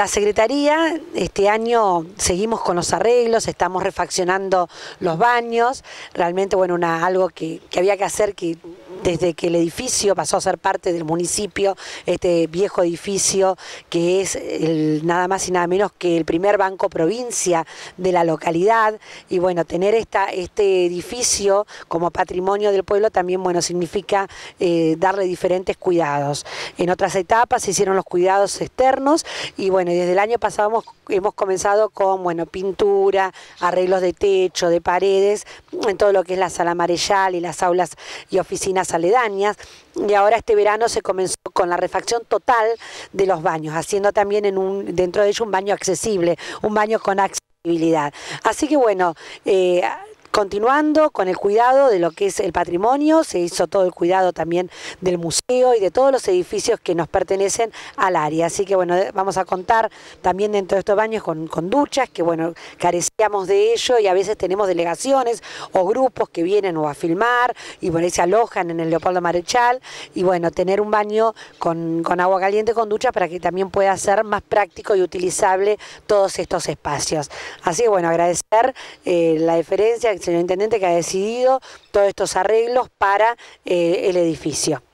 la Secretaría, este año seguimos con los arreglos, estamos refaccionando los baños, realmente, bueno, algo que, que había que hacer que desde que el edificio pasó a ser parte del municipio, este viejo edificio que es nada más y nada menos que el primer banco provincia de la localidad, y bueno, tener esta, este edificio como patrimonio del pueblo también, bueno, significa eh, darle diferentes cuidados. En otras etapas se hicieron los cuidados externos, y bueno, desde el año pasado hemos, comenzado con, bueno, pintura, arreglos de techo, de paredes, en todo lo que es la sala marellal y las aulas y oficinas aledañas y ahora este verano se comenzó con la refacción total de los baños, haciendo también en un, dentro de ellos un baño accesible, un baño con accesibilidad. Así que bueno, eh, continuando con el cuidado de lo que es el patrimonio, se hizo todo el cuidado también del museo y de todos los edificios que nos pertenecen al área. Así que bueno, vamos a contar también dentro de estos baños con, duchas, que bueno, carecíamos de ello y a veces tenemos delegaciones o grupos que vienen o a filmar y bueno, se alojan en el Leopoldo Marechal y bueno, tener un baño con, agua caliente, con duchas para que también pueda ser más práctico y utilizable todos estos espacios. Así que bueno, agradecer eh, la diferencia señor intendente que ha decidido todos estos arreglos para eh, el edificio.